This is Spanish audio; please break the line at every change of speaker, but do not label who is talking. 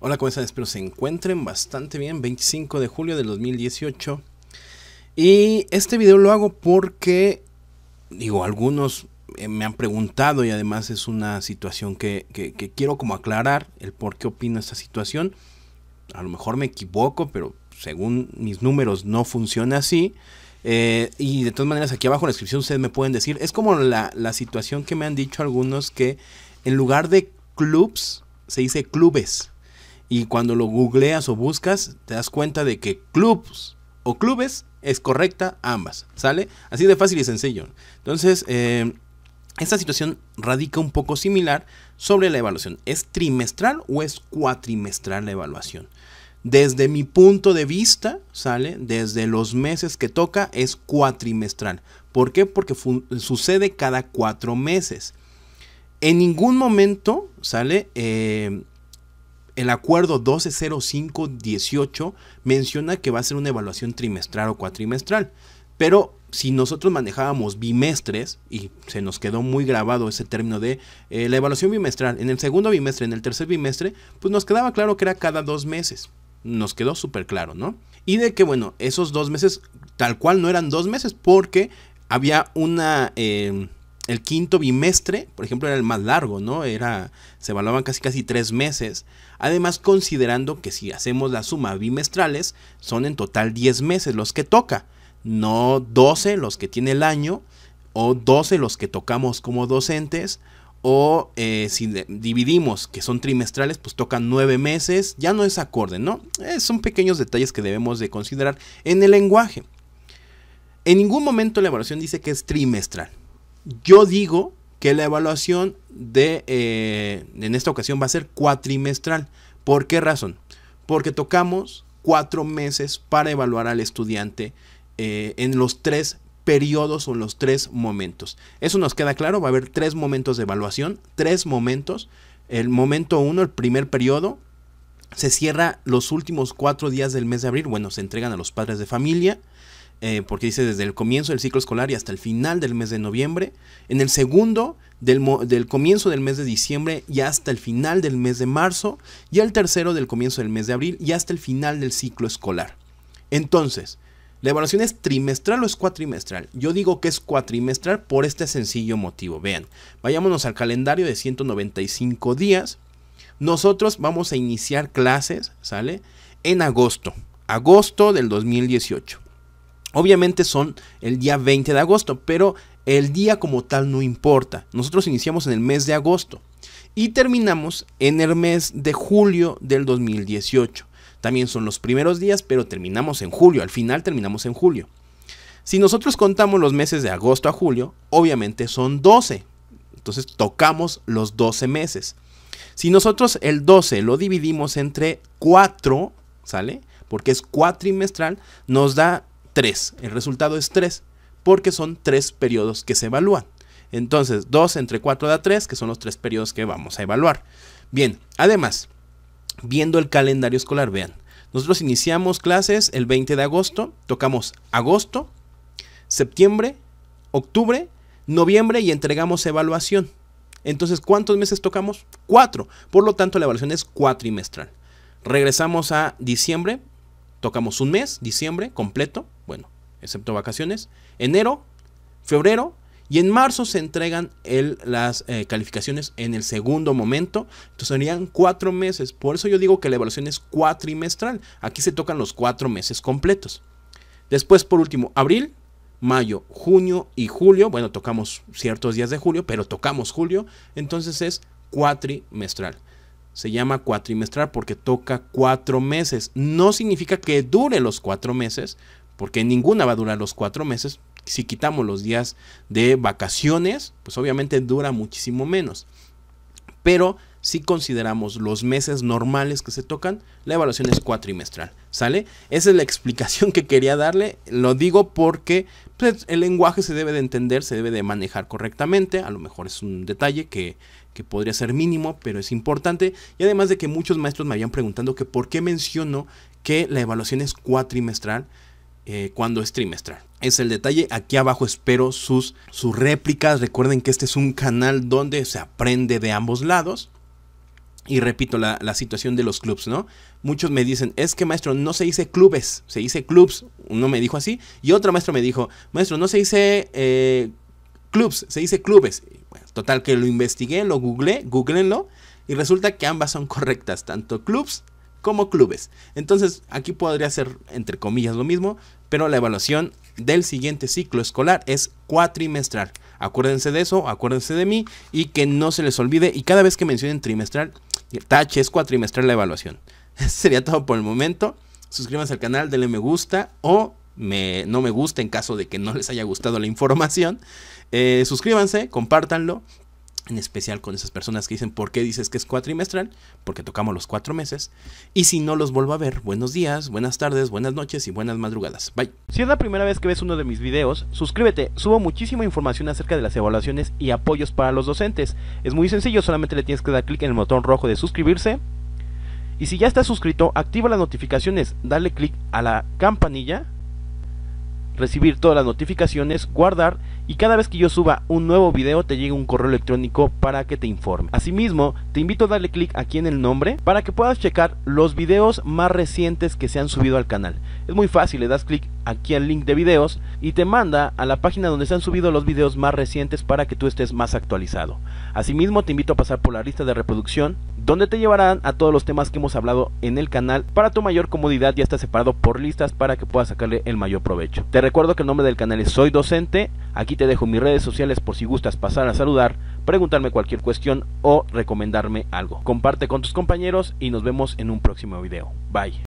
Hola, ¿cómo están? Espero se encuentren bastante bien. 25 de julio de 2018. Y este video lo hago porque, digo, algunos eh, me han preguntado y además es una situación que, quiero como aclarar el por qué opino esta situación. A lo mejor me equivoco, pero según mis números no funciona así. Eh, y de todas maneras, aquí abajo en la descripción ustedes me pueden decir. Es como la, la situación que me han dicho algunos que en lugar de clubs se dice clubes y cuando lo googleas o buscas, te das cuenta de que clubs o clubes es correcta ambas, ¿sale? Así de fácil y sencillo. Entonces, eh, esta situación radica un poco similar sobre la evaluación. ¿Es trimestral o es cuatrimestral la evaluación? Desde mi punto de vista, ¿sale? Desde los meses que toca es cuatrimestral. ¿Por qué? Porque sucede cada cuatro meses. En ningún momento, ¿sale? Eh, el acuerdo 120518 menciona que va a ser una evaluación trimestral o cuatrimestral, pero si nosotros manejábamos bimestres, y se nos quedó muy grabado ese término de eh, la evaluación bimestral, en el segundo bimestre, en el tercer bimestre, pues nos quedaba claro que era cada dos meses. Nos quedó súper claro, ¿no? Y de que, bueno, esos dos meses, tal cual no eran dos meses, porque había una... Eh, el quinto bimestre, por ejemplo, era el más largo, ¿no? Era, se evaluaban casi casi tres meses. Además, considerando que si hacemos la suma bimestrales, son en total 10 meses los que toca, no 12 los que tiene el año, o 12 los que tocamos como docentes, o eh, si dividimos que son trimestrales, pues tocan nueve meses, ya no es acorde, ¿no? Eh, son pequeños detalles que debemos de considerar en el lenguaje. En ningún momento la evaluación dice que es trimestral. Yo digo que la evaluación de, eh, en esta ocasión va a ser cuatrimestral. ¿Por qué razón? Porque tocamos cuatro meses para evaluar al estudiante eh, en los tres periodos o los tres momentos. Eso nos queda claro, va a haber tres momentos de evaluación, tres momentos. El momento uno, el primer periodo, se cierra los últimos cuatro días del mes de abril, bueno, se entregan a los padres de familia. Eh, porque dice desde el comienzo del ciclo escolar y hasta el final del mes de noviembre, en el segundo del, comienzo del mes de diciembre y hasta el final del mes de marzo, y el tercero del comienzo del mes de abril y hasta el final del ciclo escolar. Entonces, ¿la evaluación es trimestral o es cuatrimestral? Yo digo que es cuatrimestral por este sencillo motivo. Vean, vayámonos al calendario de 195 días. Nosotros vamos a iniciar clases, ¿sale? En agosto, agosto del 2018. Obviamente son el día 20 de agosto, pero el día como tal no importa. Nosotros iniciamos en el mes de agosto y terminamos en el mes de julio del 2018. También son los primeros días, pero terminamos en julio. Al final terminamos en julio. Si nosotros contamos los meses de agosto a julio, obviamente son 12. Entonces tocamos los 12 meses. Si nosotros el 12 lo dividimos entre 4, ¿sale? Porque es cuatrimestral, nos da 3. El resultado es 3 porque son 3 periodos que se evalúan. Entonces, 2 entre 4 da 3, que son los 3 periodos que vamos a evaluar. Bien, además, viendo el calendario escolar, vean, nosotros iniciamos clases el 20 de agosto, tocamos agosto, septiembre, octubre, noviembre y entregamos evaluación. Entonces, ¿cuántos meses tocamos? 4, Por lo tanto, la evaluación es cuatrimestral. Regresamos a diciembre, Tocamos un mes, diciembre, completo, bueno, excepto vacaciones, enero, febrero, y en marzo se entregan las eh, calificaciones en el segundo momento. Entonces serían cuatro meses. Por eso yo digo que la evaluación es cuatrimestral. Aquí se tocan los cuatro meses completos. Después, por último, abril, mayo, junio y julio. Bueno, tocamos ciertos días de julio, pero tocamos julio. Entonces es cuatrimestral se llama cuatrimestral porque toca cuatro meses. No significa que dure los cuatro meses, porque ninguna va a durar los cuatro meses. Si quitamos los días de vacaciones, pues obviamente dura muchísimo menos. Pero si consideramos los meses normales que se tocan, la evaluación es cuatrimestral, ¿sale? Esa es la explicación que quería darle, lo digo porque pues, el lenguaje se debe de entender, se debe de manejar correctamente, a lo mejor es un detalle que, podría ser mínimo, pero es importante, y además de que muchos maestros me habían preguntado que por qué menciono que la evaluación es cuatrimestral, eh, cuando es trimestral. Es el detalle. Aquí abajo espero sus, sus réplicas. Recuerden que este es un canal donde se aprende de ambos lados. Y repito, la, situación de los clubs, ¿no? Muchos me dicen, es que maestro, no se dice clubes, se dice clubs. Uno me dijo así y otro maestro me dijo, maestro, no se dice eh, clubs, se dice clubes. total que lo investigué, lo googleé, googleenlo y resulta que ambas son correctas, tanto clubs como clubes. Entonces, aquí podría ser entre comillas lo mismo, pero la evaluación del siguiente ciclo escolar es cuatrimestral. Acuérdense de eso, acuérdense de mí y que no se les olvide y cada vez que mencionen trimestral Tache, es cuatrimestral la evaluación. sería todo por el momento. Suscríbanse al canal, denle me gusta o me, no me gusta en caso de que no les haya gustado la información. Eh, suscríbanse, compártanlo en especial con esas personas que dicen, ¿por qué dices que es cuatrimestral? Porque tocamos los cuatro meses. Y si no los vuelvo a ver, buenos días, buenas tardes, buenas noches y buenas madrugadas. Bye. Si es la primera vez que ves uno de mis videos, suscríbete. Subo muchísima información acerca de las evaluaciones y apoyos para los docentes. Es muy sencillo, solamente le tienes que dar clic en el botón rojo de suscribirse. Y si ya estás suscrito, activa las notificaciones, dale clic a la campanilla, recibir todas las notificaciones, guardar y cada vez que yo suba un nuevo video te llega un correo electrónico para que te informe. Asimismo, te invito a darle clic aquí en el nombre para que puedas checar los videos más recientes que se han subido al canal. Es muy fácil, le das clic aquí al link de videos y te manda a la página donde se han subido los videos más recientes para que tú estés más actualizado. Asimismo, te invito a pasar por la lista de reproducción donde te llevarán a todos los temas que hemos hablado en el canal. Para tu mayor comodidad ya está separado por listas para que puedas sacarle el mayor provecho. Te recuerdo que el nombre del canal es Soy Docente. Aquí te dejo mis redes sociales por si gustas pasar a saludar, preguntarme cualquier cuestión o recomendarme algo. Comparte con tus compañeros y nos vemos en un próximo video. Bye.